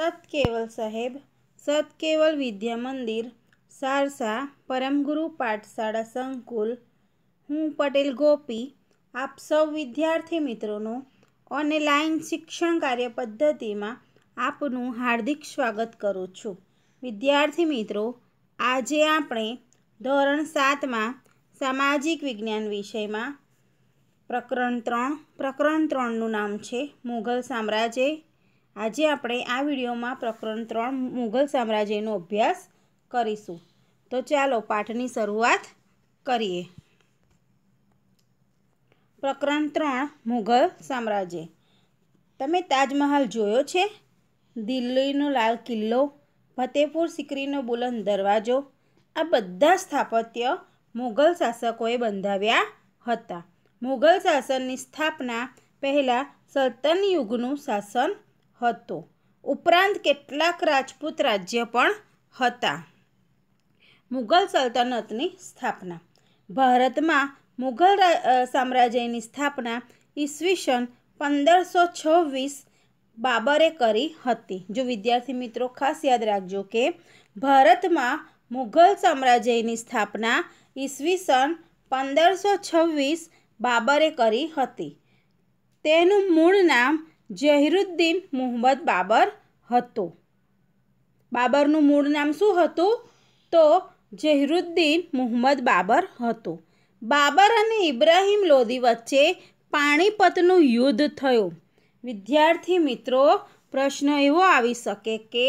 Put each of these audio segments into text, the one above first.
સતકેવલ સાહેબ સતકેવલ વિદ્યા મંદિર સારસા પરમગુરુ પાઠશાળા સંકુલ હું પટેલ ગોપી આપ સૌ વિદ્યાર્થી મિત્રોનું ઓનલાઈન શિક્ષણ કાર્ય પદ્ધતિમાં આપનું હાર્દિક સ્વાગત કરું છું વિદ્યાર્થી મિત્રો આજે આપણે ધોરણ સાતમાં સામાજિક વિજ્ઞાન વિષયમાં પ્રકરણ ત્રણ પ્રકરણ ત્રણનું નામ છે મુઘલ સામ્રાજ્ય આજે આપણે આ વિડીયોમાં પ્રકરણ ત્રણ મુઘલ સામ્રાજ્યનો અભ્યાસ કરીશું તો ચાલો પાઠની શરૂઆત કરીએ પ્રકરણ ત્રણ મુઘલ સામ્રાજ્ય તમે તાજમહાલ જોયો છે દિલ્હીનો લાલ કિલ્લો ફતેપુર સિકરીનો બુલંદ દરવાજો આ બધા સ્થાપત્ય મુઘલ શાસકોએ બંધાવ્યા હતા મુઘલ શાસનની સ્થાપના પહેલાં સલ્તન યુગનું શાસન હતો ઉપરાંત કેટલાક રાજપૂત રાજ્ય પણ હતા મુઘલ સલ્તનતની સ્થાપના ભારતમાં મુઘલ સામ્રાજ્યની સ્થાપના ઈસવીસન પંદરસો છવ્વીસ બાબરે કરી હતી જો વિદ્યાર્થી મિત્રો ખાસ યાદ રાખજો કે ભારતમાં મુઘલ સામ્રાજ્યની સ્થાપના ઈસવીસન પંદરસો છવ્વીસ બાબરે કરી હતી તેનું મૂળ નામ જહેરુદ્દીન મોહમ્મદ બાબર હતો બાબરનું મૂળ નામ શું હતું તો જહેરુદ્દીન મોહમ્મદ બાબર હતો બાબર અને ઇબ્રાહિમ લોદી વચ્ચે પાણીપતનું યુદ્ધ થયું વિદ્યાર્થી મિત્રો પ્રશ્ન એવો આવી શકે કે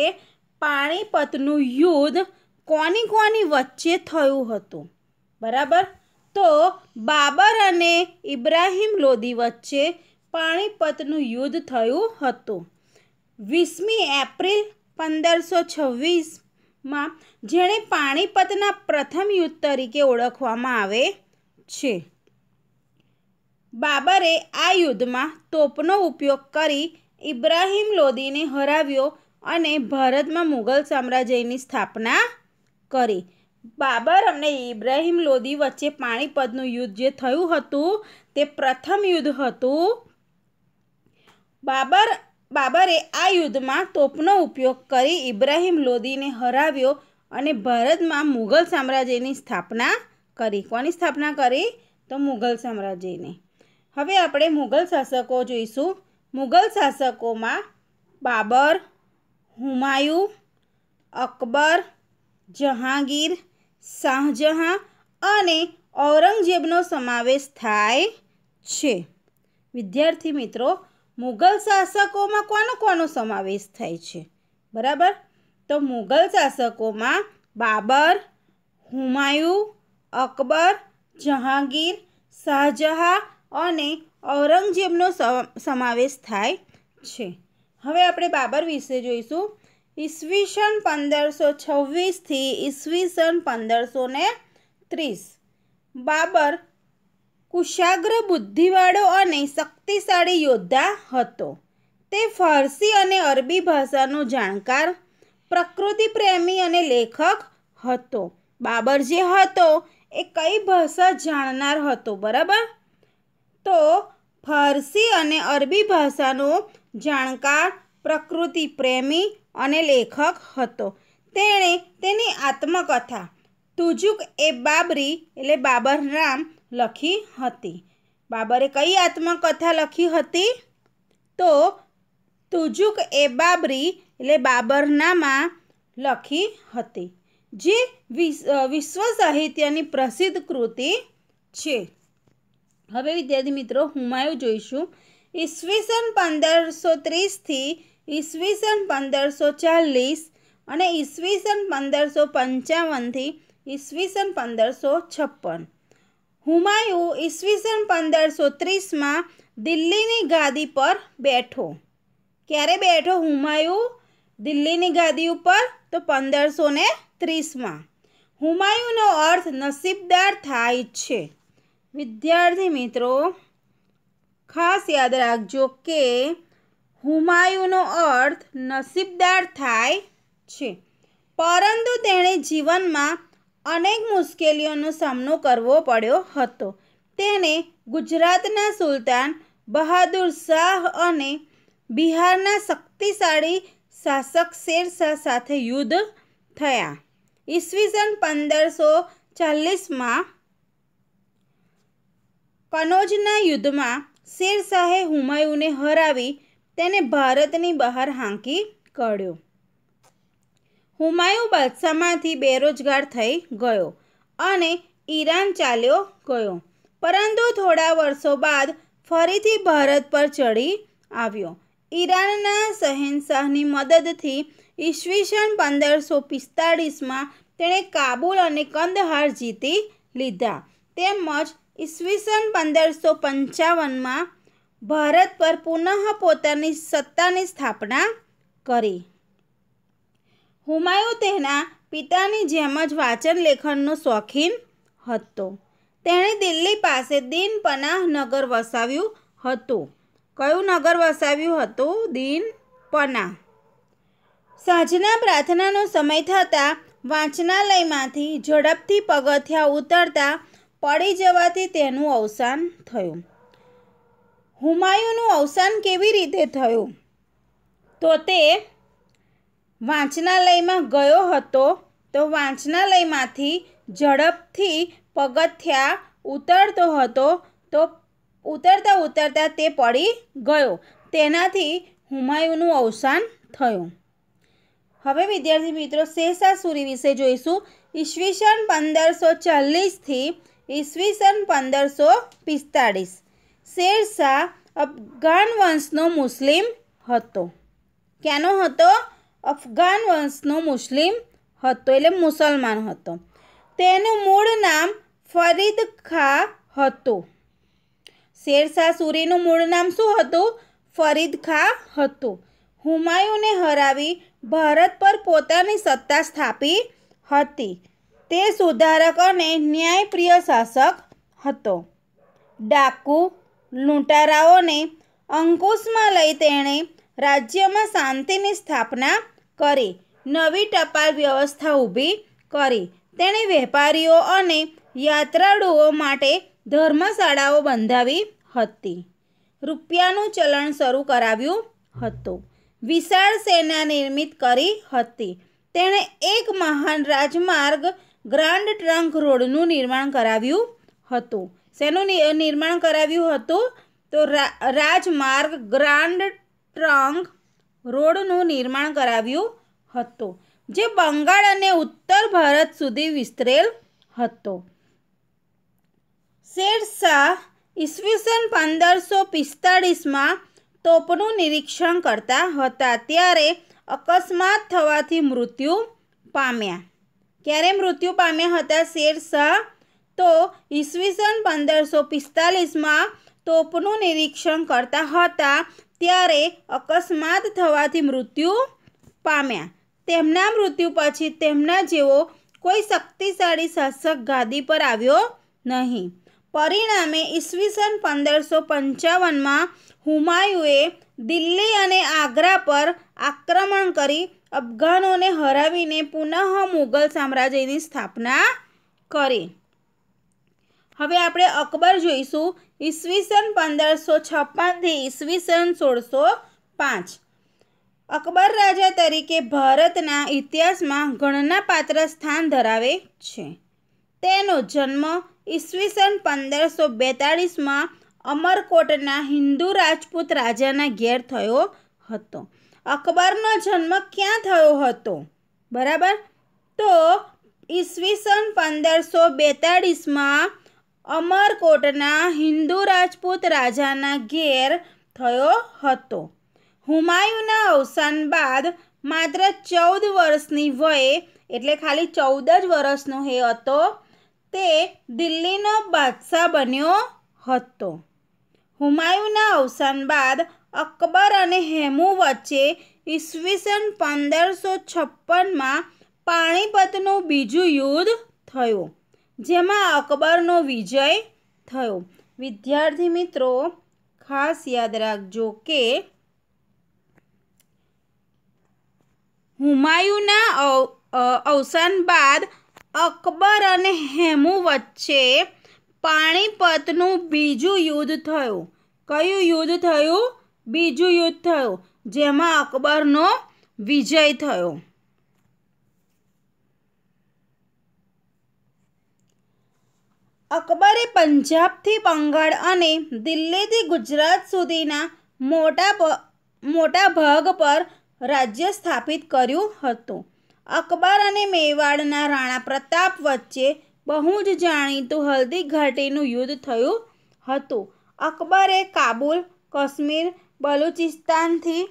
પાણીપતનું યુદ્ધ કોની કોની વચ્ચે થયું હતું બરાબર તો બાબર અને ઇબ્રાહિમ લોદી વચ્ચે પાણીપતનું યુદ્ધ થયું હતું વીસમી એપ્રિલ પંદરસો છવ્વીસમાં જેણે પાણીપતના પ્રથમ યુદ્ધ તરીકે ઓળખવામાં આવે છે બાબરે આ યુદ્ધમાં તોપનો ઉપયોગ કરી ઇબ્રાહિમ લોદીને હરાવ્યો અને ભારતમાં મુઘલ સામ્રાજ્યની સ્થાપના કરી બાબર અને ઇબ્રાહિમ લોદી વચ્ચે પાણીપતનું યુદ્ધ જે થયું હતું તે પ્રથમ યુદ્ધ હતું બાબર બાબરે આ યુદ્ધમાં તોપનો ઉપયોગ કરી ઇબ્રાહિમ લોદીને હરાવ્યો અને ભારતમાં મુઘલ સામ્રાજ્યની સ્થાપના કરી કોની સ્થાપના કરી તો મુઘલ સામ્રાજ્યની હવે આપણે મુઘલ શાસકો જોઈશું મુઘલ શાસકોમાં બાબર હુમાયુ અકબર જહાંગીર શાહજહાં અને ઔરંગઝેબનો સમાવેશ થાય છે વિદ્યાર્થી મિત્રો મુગલ શાસકોમાં કોનો કોનો સમાવેશ થાય છે બરાબર તો મુગલ શાસકોમાં બાબર હુમાયુ અકબર જહાંગીર શાહજહાં અને ઔરંગઝેબનો સમાવેશ થાય છે હવે આપણે બાબર વિશે જોઈશું ઈસવીસન પંદરસો છવ્વીસથી ઈસવીસન પંદરસો ને ત્રીસ બાબર કુશાગ્ર બુદ્ધિવાળો અને શક્તિશાળી યોદ્ધા હતો તે ફારસી અને અરબી ભાષાનો જાણકાર પ્રકૃતિ પ્રેમી અને લેખક હતો બાબર જે હતો એ કઈ ભાષા જાણનાર હતો બરાબર તો ફારસી અને અરબી ભાષાનો જાણકાર પ્રકૃતિ પ્રેમી અને લેખક હતો તેણે તેની આત્મકથા તુજુક એ બાબરી એટલે બાબર રામ લખી હતી બાબરે કઈ આત્મકથા લખી હતી તો તુજુક એ બાબરી એટલે બાબરનામાં લખી હતી જે વિશ્વ સાહિત્યની પ્રસિદ્ધ કૃતિ છે હવે વિદ્યાર્થી મિત્રો હુમાયુ જોઈશું ઈસવીસન પંદરસો ત્રીસથી ઈસવીસન પંદરસો ચાલીસ અને ઈસવીસન પંદરસો પંચાવનથી ઈસવીસન પંદરસો છપ્પન હુમાયુ ઈસવીસન પંદરસો ત્રીસમાં દિલ્હીની ગાદી પર બેઠો ક્યારે બેઠો હુમાયુ દિલ્હીની ગાદી ઉપર તો પંદરસો ને ત્રીસમાં હુમાયુનો અર્થ નસીબદાર થાય છે વિદ્યાર્થી મિત્રો ખાસ યાદ રાખજો કે હુમાયુનો અર્થ નસીબદાર થાય છે પરંતુ તેણે જીવનમાં અનેક મુશ્કેલીઓનો સામનો કરવો પડ્યો હતો તેને ગુજરાતના સુલતાન બહાદુર શાહ અને બિહારના શક્તિશાળી શાસક શેરશાહ સાથે યુદ્ધ થયા ઈસવીસન પંદરસો ચાલીસમાં કનોજના યુદ્ધમાં શેરશાહે હુમાયુને હરાવી તેને ભારતની બહાર હાંકી કાઢ્યો હુમાયુ બાદશાહમાંથી બેરોજગાર થઈ ગયો અને ઈરાન ચાલ્યો ગયો પરંતુ થોડા વર્ષો બાદ ફરીથી ભારત પર ચડી આવ્યો ઈરાનના શહેનશાહની મદદથી ઈસવીસન પંદરસો પિસ્તાળીસમાં તેણે કાબુલ અને કંદહાર જીતી લીધા તેમજ ઈસવીસન પંદરસો પંચાવનમાં ભારત પર પુનઃ પોતાની સત્તાની સ્થાપના કરી હુમાયુ તેના પિતાની જેમ જ વાંચન લેખનનો શોખીન હતો તેણે દિલ્હી પાસે દીન નગર વસાવ્યું હતું કયું નગર વસાવ્યું હતું દીન સાંજના પ્રાર્થનાનો સમય થતાં વાંચનાલયમાંથી ઝડપથી પગથિયા ઉતરતા પડી જવાથી તેનું અવસાન થયું હુમાયુનું અવસાન કેવી રીતે થયું તો તે વાંચનાલયમાં ગયો હતો તો વાંચનાલયમાંથી ઝડપથી પગથિયા ઉતરતો હતો તો ઉતરતા ઉતરતા તે પડી ગયો તેનાથી હુમાયુનું અવસાન થયું હવે વિદ્યાર્થી મિત્રો શેષાસુરી વિશે જોઈશું ઈસવીસન પંદરસો ચાલીસથી ઈસવીસન પંદરસો પિસ્તાળીસ શેરશાહ અફઘાન વંશનો મુસ્લિમ હતો ક્યાંનો હતો અફઘાન વંશનો મુસ્લિમ હતો એટલે મુસલમાન હતો તેનું મૂળ નામ ફરીદ ખા હતું શેરશાહ સૂરીનું મૂળ નામ શું હતું ફરીદ ખા હતું હુમાયુને હરાવી ભારત પર પોતાની સત્તા સ્થાપી હતી તે સુધારક અને ન્યાયપ્રિય શાસક હતો ડાકુ લૂંટારાઓને અંકુશમાં લઈ તેણે રાજ્યમાં શાંતિની સ્થાપના કરી નવી ટપાલ વ્યવસ્થા ઊભી કરી તેણે વેપારીઓ અને યાત્રાળુઓ માટે ધર્મશાળાઓ બંધાવી હતી રૂપિયાનું ચલણ શરૂ કરાવ્યું હતું વિશાળ સેના નિર્મિત કરી હતી તેણે એક મહાન રાજમાર્ગ ગ્રાન્ડ ટ્રંક રોડનું નિર્માણ કરાવ્યું હતું શેનું નિર્માણ કરાવ્યું હતું તો રાજમાર્ગ ગ્રાન્ડ ટ્રંક રોડનું નિર્માણ કરાવ્યું હતું જે બંગાળ અને ઉત્તર ભારત સુધી વિસ્તરેલ હતો શેરશાહ ઈસવીસન પંદરસો પિસ્તાળીસમાં તોપનું નિરીક્ષણ કરતા હતા ત્યારે અકસ્માત થવાથી મૃત્યુ પામ્યા ક્યારે મૃત્યુ પામ્યા હતા શેરશાહ તો ઈસવીસન પંદરસો પિસ્તાલીસમાં તોપનું નિરીક્ષણ કરતા હતા ત્યારે અકસ્માત થવાથી મૃત્યુ પામ્યા તેમના મૃત્યુ પછી તેમના જેવો કોઈ શક્તિશાળી શાસક ગાદી પર આવ્યો નહીં પરિણામે ઈસવીસન પંદરસો પંચાવનમાં હુમાયુએ દિલ્હી અને આગ્રા પર આક્રમણ કરી અફઘાનોને હરાવીને પુનઃ મુઘલ સામ્રાજ્યની સ્થાપના કરી હવે આપણે અકબર જોઈશું ઈસવીસન પંદરસો છપ્પનથી ઈસવીસન સોળસો પાંચ અકબર રાજા તરીકે ભારતના ઇતિહાસમાં ગણનાપાત્ર સ્થાન ધરાવે છે તેનો જન્મ ઈસવીસન પંદરસો બેતાળીસમાં અમરકોટના હિન્દુ રાજપૂત રાજાના ઘેર થયો હતો અકબરનો જન્મ ક્યાં થયો હતો બરાબર તો ઈસવીસન પંદરસો બેતાળીસમાં અમરકોટના હિન્દુ રાજપૂત રાજાના ઘેર થયો હતો હુમાયુના અવસાન બાદ માત્ર ચૌદ વર્ષની વયે એટલે ખાલી ચૌદ જ વર્ષનો હે હતો તે દિલ્હીનો બાદશાહ બન્યો હતો હુમાયુના અવસાન બાદ અકબર અને હેમુ વચ્ચે ઈસવીસન પંદરસો છપ્પનમાં પાણીપતનું બીજું યુદ્ધ થયું જેમાં અકબરનો વિજય થયો વિદ્યાર્થી મિત્રો ખાસ યાદ રાખજો કે હુમાયુના અવસાન બાદ અકબર અને હેમુ વચ્ચે પાણીપતનું બીજું યુદ્ધ થયું કયું યુદ્ધ થયું બીજું યુદ્ધ થયું જેમાં અકબરનો વિજય થયો અકબરે પંજાબથી બંગાળ અને દિલ્હીથી ગુજરાત સુધીના મોટા મોટા ભાગ પર રાજ્ય સ્થાપિત કર્યું હતું અકબર અને મેવાડના રાણા પ્રતાપ વચ્ચે બહુ જ જાણીતું હલ્દી ઘાટીનું યુદ્ધ થયું હતું અકબરે કાબુલ કાશ્મીર બલુચિસ્તાનથી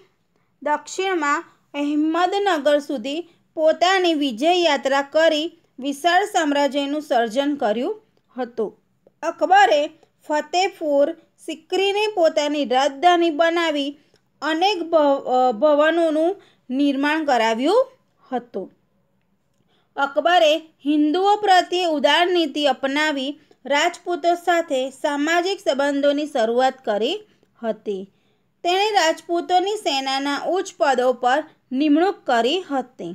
દક્ષિણમાં અહેમદનગર સુધી પોતાની વિજય યાત્રા કરી વિશાળ સામ્રાજ્યનું સર્જન કર્યું હતો અકબરે ફતેપુર સિક્રીને પોતાની રાજધાની બનાવી અનેક ભવનોનું નિર્માણ કરાવ્યું હતું અકબરે હિન્દુઓ પ્રત્યે ઉદાર નીતિ અપનાવી રાજપૂતો સાથે સામાજિક સંબંધોની શરૂઆત કરી હતી તેણે રાજપૂતોની સેનાના ઉચ્ચ પદો પર નિમણૂક કરી હતી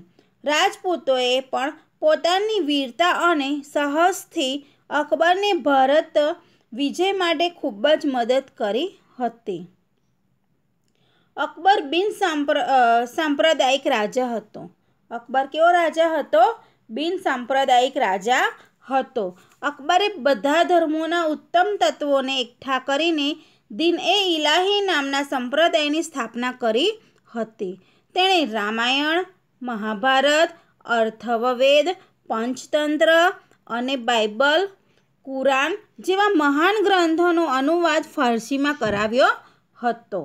રાજપૂતોએ પણ પોતાની વીરતા અને સાહસથી અકબરને ભારત વિજય માટે ખૂબ જ મદદ કરી હતી અકબર બિન સાંપ્ર સાંપ્રદાયિક રાજા હતો અકબર કેવો રાજા હતો બિન સાંપ્રદાયિક રાજા હતો અકબરે બધા ધર્મોના ઉત્તમ તત્વોને એકઠા કરીને દિન એ ઇલાહી નામના સંપ્રદાયની સ્થાપના કરી હતી તેણે રામાયણ મહાભારત અર્થવવેદ પંચતંત્ર અને બાઇબલ કુરાન જેવા મહાન ગ્રંથોનો અનુવાદ ફારસીમાં કરાવ્યો હતો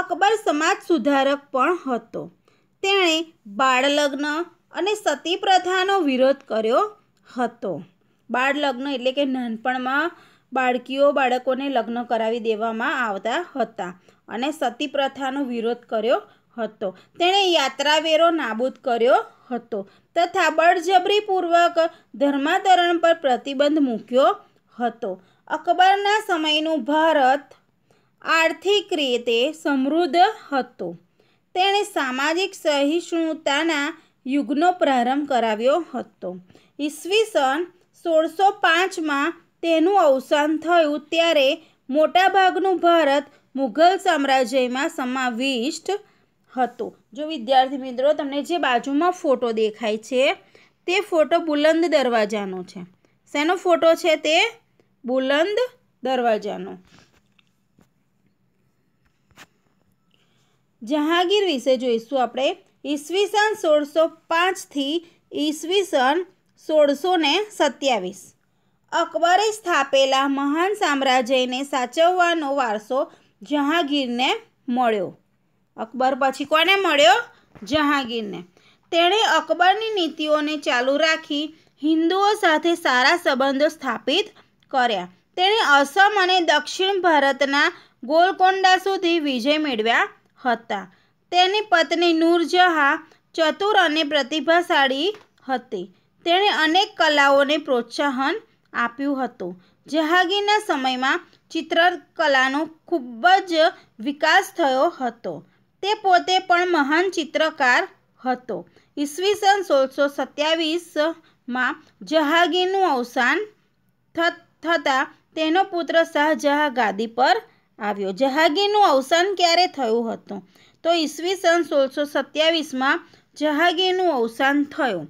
અકબર સમાજ સુધારક પણ હતો તેણે બાળલગ્ન અને સતી પ્રથાનો વિરોધ કર્યો હતો બાળલગ્ન એટલે કે નાનપણમાં બાળકીઓ બાળકોને લગ્ન કરાવી દેવામાં આવતા હતા અને સતી પ્રથાનો વિરોધ કર્યો હતો તેણે યાત્રાવેરો નાબૂદ કર્યો હતો તથા બળજબરીપૂર્વક ધર્માંતરણ પર પ્રતિબંધ મૂક્યો હતો અકબરના સમયનું ભારત આર્થિક રીતે સમૃદ્ધ હતો તેણે સામાજિક સહિષ્ણુતાના યુગનો પ્રારંભ કરાવ્યો હતો ઈસવીસન સોળસો પાંચમાં તેનું અવસાન થયું ત્યારે મોટાભાગનું ભારત મુઘલ સામ્રાજ્યમાં સમાવિષ્ટ હતો જો વિદ્યાર્થી મિત્રો તમને જે બાજુમાં ફોટો દેખાય છે તે ફોટો બુલંદ દરવાજાનો છે શેનો ફોટો છે તે બુલંદ દરવાજાનો જહાંગીર વિશે જોઈશું આપણે ઈસવીસન સોળસો પાંચથી ઈસવીસન સોળસો ને સત્યાવીસ અકબરે સ્થાપેલા મહાન સામ્રાજ્યને સાચવવાનો વારસો જહાંગીરને મળ્યો અકબર પછી કોને મળ્યો જહાંગીરને તેણે અકબરની નીતિઓને ચાલુ રાખી હિન્દુઓ સાથે સારા સંબંધો સ્થાપિત કર્યા તેણે અસમ અને દક્ષિણ ભારતના ગોલકોંડા સુધી વિજય મેળવ્યા હતા તેની પત્ની નૂરજહાં ચતુર અને પ્રતિભાશાળી હતી તેણે અનેક કલાઓને પ્રોત્સાહન આપ્યું હતું જહાંગીરના સમયમાં ચિત્રકલાનો ખૂબ જ વિકાસ થયો હતો તે પોતે પણ મહાન ચિત્રકાર હતો ઈસવીસન સોળસો સત્યાવીસમાં જહાંગીરનું અવસાન થતાં તેનો પુત્ર શાહજહાં ગાદી પર આવ્યો જહાંગીરનું અવસાન ક્યારે થયું હતું તો ઈસવીસન સોળસો સત્યાવીસમાં જહાંગીરનું અવસાન થયું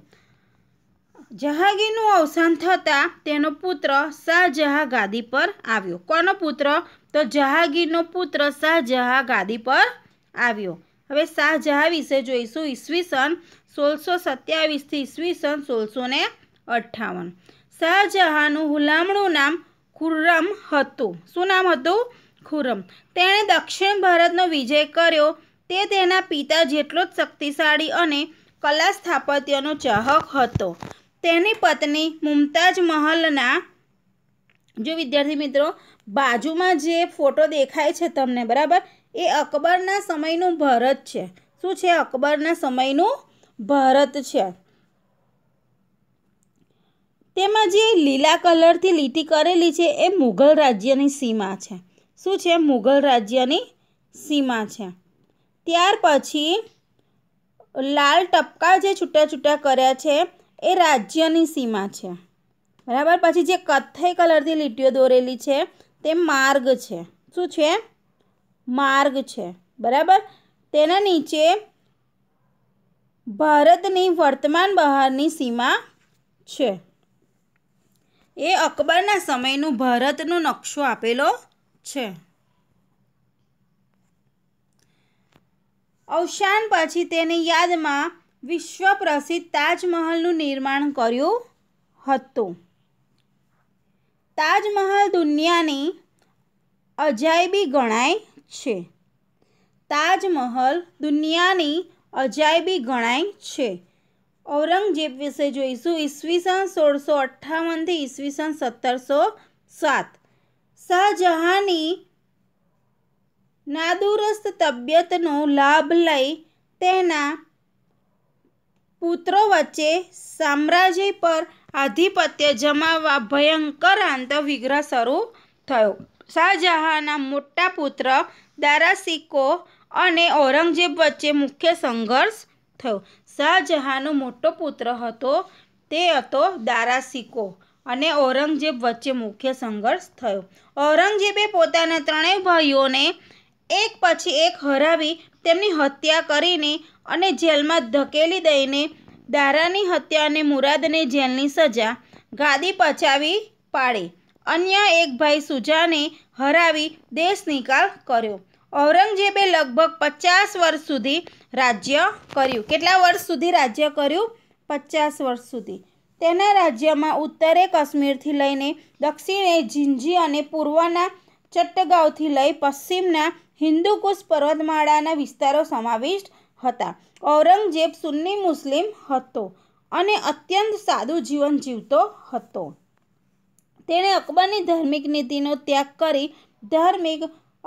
જહાંગીરનું અવસાન થતાં તેનો પુત્ર શાહજહાં ગાદી પર આવ્યો કોનો પુત્ર તો જહાંગીરનો પુત્ર શાહજહાં ગાદી પર આવ્યો હવે શાહજહાં વિશે જોઈશું ઈસવીસન સોળસો સત્યાવીસથી ઈસવીસન સોળસો ને અઠ્ઠાવન શાહજહાંનું હુલામણું નામ ખુર્રમ હતું શું નામ હતું ખુરમ તેણે દક્ષિણ ભારતનો વિજય કર્યો તે તેના પિતા જેટલો જ શક્તિશાળી અને કલા સ્થાપત્યનો ચાહક હતો તેની પત્ની મુમતાજ મહલના જો વિદ્યાર્થી મિત્રો બાજુમાં જે ફોટો દેખાય છે તમને બરાબર એ અકબરના સમયનું ભારત છે શું છે અકબરના સમયનું ભારત છે તેમાં જે લીલા કલરથી લીટી કરેલી છે એ મુઘલ રાજ્યની સીમા છે શું છે મુઘલ રાજ્યની સીમા છે ત્યાર પછી લાલ ટપકા જે છૂટા છૂટા કર્યા છે એ રાજ્યની સીમા છે બરાબર પછી જે કથ્થઈ કલરથી લીટીઓ દોરેલી છે તે માર્ગ છે શું છે માર્ગ છે બરાબર તેના નીચે ભારતની વર્તમાન બહારની સીમા છે એ અકબરના સમયનું ભારતનો નકશો આપેલો છે અવસાન પછી તેની યાદમાં વિશ્વ પ્રસિદ્ધ તાજમહલનું નિર્માણ કર્યું હતું તાજમહલ દુનિયાની અજાયબી ગણાય છે તાજમહલ દુનિયાની અજાયબી ગણાય છે ઔરંગઝેબ વિશે જોઈશું ઈસવીસન સોળસો અઠ્ઠાવનથી ઈસવીસન સત્તરસો સાત શાહજહાની નાદુરસ્ત તબિયતનો લાભ લઈ તેના પુત્રો વચ્ચે સામ્રાજ્ય પર આધિપત્ય જમાવવા ભયંકર આંતર વિગ્રહ શરૂ થયો શાહજહાંના મોટા પુત્ર દારાસિકો અને ઔરંગઝેબ વચ્ચે મુખ્ય સંઘર્ષ થયો શાહજહાંનો મોટો પુત્ર હતો તે હતો દારાસિકો અને ઔરંગઝેબ વચ્ચે મુખ્ય સંઘર્ષ થયો ઔરંગઝેબે પોતાના ત્રણેય ભાઈઓને એક પછી એક હરાવી તેમની હત્યા કરીને અને જેલમાં ધકેલી દઈને દારાની હત્યા અને મુરાદને જેલની સજા ગાદી પચાવી પાડી અન્ય એક ભાઈ સુજાને હરાવી દેશ નિકાલ કર્યો ઔરંગઝેબે લગભગ પચાસ વર્ષ સુધી રાજ્ય કર્યું કેટલા વર્ષ સુધી રાજ્ય કર્યું પચાસ વર્ષ સુધી તેના રાજ્યમાં ઉત્તરે કાશ્મીરથી લઈને દક્ષિણે ઝીંઝી અને પૂર્વના ચટ્ટગાંવથી લઈ પશ્ચિમના હિન્દુકુશ પર્વતમાળાના વિસ્તારો સમાવિષ્ટ હતા ઔરંગઝેબ સુન્ની મુસ્લિમ હતો અને અત્યંત સાદું જીવન જીવતો હતો તેણે અકબરની ધાર્મિક નીતિનો ત્યાગ કરી ધાર્મિક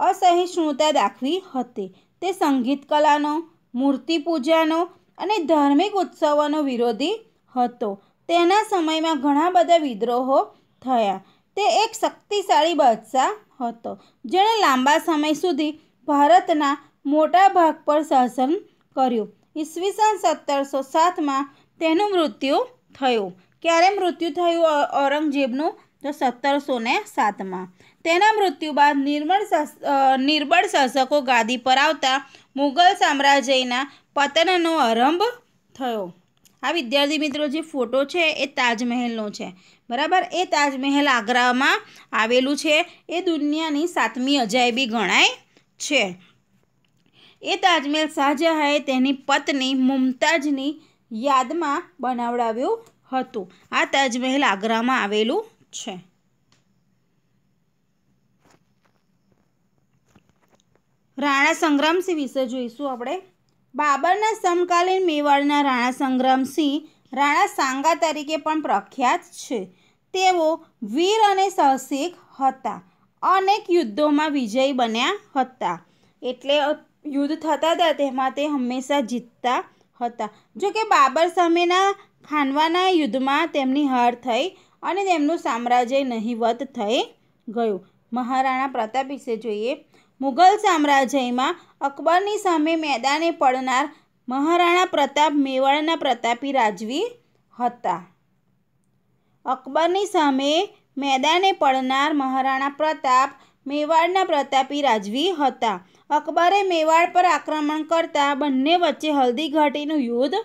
અસહિષ્ણુતા દાખવી હતી તે સંગીત કલાનો મૂર્તિ પૂજાનો અને ધાર્મિક ઉત્સવોનો વિરોધી હતો તેના સમયમાં ઘણા બધા વિદ્રોહો થયા તે એક શક્તિશાળી બાદશાહ હતો જેણે લાંબા સમય સુધી ભારતના મોટા ભાગ પર શાસન કર્યું ઈસવીસન સત્તરસો સાતમાં તેનું મૃત્યુ થયું ક્યારે મૃત્યુ થયું ઔરંગઝેબનું તો સત્તરસો ને સાતમાં તેના મૃત્યુ બાદ નિર્મળ નિર્બળ શાસકો ગાદી પર આવતા મુગલ સામ્રાજ્યના પતનનો આરંભ થયો આ વિદ્યાર્થી મિત્રો જે ફોટો છે એ તાજમહેલનો છે બરાબર એ તાજમહેલ આગ્રામાં આવેલું છે એ દુનિયાની સાતમી અજાયબી ગણાય છે એ તાજમહેલ શાહજહાંએ તેની પત્ની મુમતાજની યાદમાં બનાવડાવ્યું હતું આ તાજમહેલ આગ્રામાં આવેલું છે રાણા સંગ્રામસિંહ વિશે જોઈશું આપણે બાબરના સમકાલીન મેવાડના રાણા સંગ્રામસિંહ રાણા સાંગા તરીકે પણ પ્રખ્યાત છે તેઓ વીર અને સાહસિક હતા અનેક યુદ્ધોમાં વિજય બન્યા હતા એટલે યુદ્ધ થતા હતા તેમાં તે હંમેશા જીતતા હતા જો કે બાબર સામેના ખાનવાના યુદ્ધમાં તેમની હાર થઈ અને તેમનું સામ્રાજ્ય નહિવત થઈ ગયું મહારાણા પ્રતાપ વિશે જોઈએ મુઘલ સામ્રાજ્યમાં અકબરની સામે મેદાને પડનાર મહારાણા પ્રતાપ મેવાડના પ્રતાપી રાજવી હતા અકબરની સામે મેદાને પડનાર મહારાણા પ્રતાપ મેવાડના પ્રતાપી રાજવી હતા અકબરે મેવાડ પર આક્રમણ કરતા બંને વચ્ચે હલ્દીઘાટીનું યુદ્ધ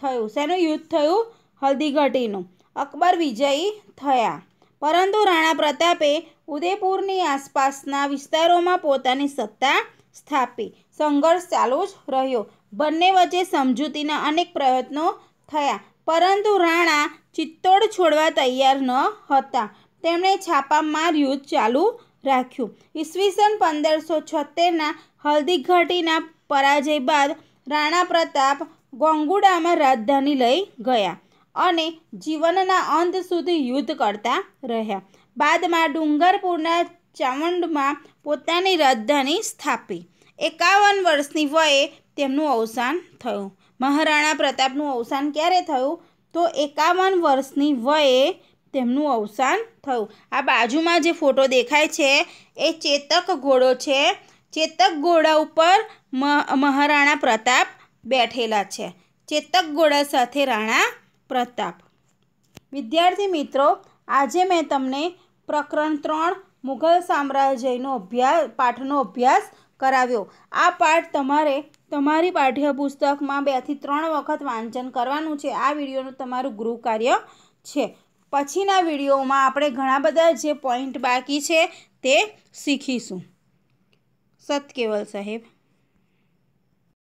થયું શેનું યુદ્ધ થયું હલ્દીઘાટીનું અકબર વિજયી થયા પરંતુ રાણા પ્રતાપે ઉદયપુરની આસપાસના વિસ્તારોમાં પોતાની સત્તા સ્થાપી સંઘર્ષ ચાલુ જ રહ્યો બંને વચ્ચે સમજૂતીના અનેક પ્રયત્નો થયા પરંતુ રાણા ચિત્તોડ છોડવા તૈયાર ન હતા તેમણે છાપામાર યુદ્ધ ચાલુ રાખ્યું ઈસવીસન પંદરસો છોતેરના હલ્દીઘાટીના પરાજય બાદ રાણા પ્રતાપ ગોંગુડામાં રાજધાની લઈ ગયા અને જીવનના અંત સુધી યુદ્ધ કરતા રહ્યા બાદમાં ડુંગરપુરના ચાવંડમાં પોતાની રાજધાની સ્થાપી એકાવન વર્ષની વયે તેમનું અવસાન થયું મહારાણા પ્રતાપનું અવસાન ક્યારે થયું તો એકાવન વર્ષની વયે તેમનું અવસાન થયું આ બાજુમાં જે ફોટો દેખાય છે એ ચેતક ઘોડો છે ચેતક ઘોડા ઉપર મહારાણા પ્રતાપ બેઠેલા છે ચેતક ઘોડા સાથે રાણા પ્રતાપ વિદ્યાર્થી મિત્રો આજે મેં તમને પ્રકરણ ત્રણ મુઘલ સામ્રાજ્યનો અભ્યાસ પાઠનો અભ્યાસ કરાવ્યો આ પાઠ તમારે તમારી પાઠ્યપુસ્તકમાં બેથી ત્રણ વખત વાંચન કરવાનું છે આ વિડીયોનું તમારું ગૃહ કાર્ય છે પછીના વિડીયોમાં આપણે ઘણા બધા જે પોઈન્ટ બાકી છે તે શીખીશું સત કેવલ સાહેબ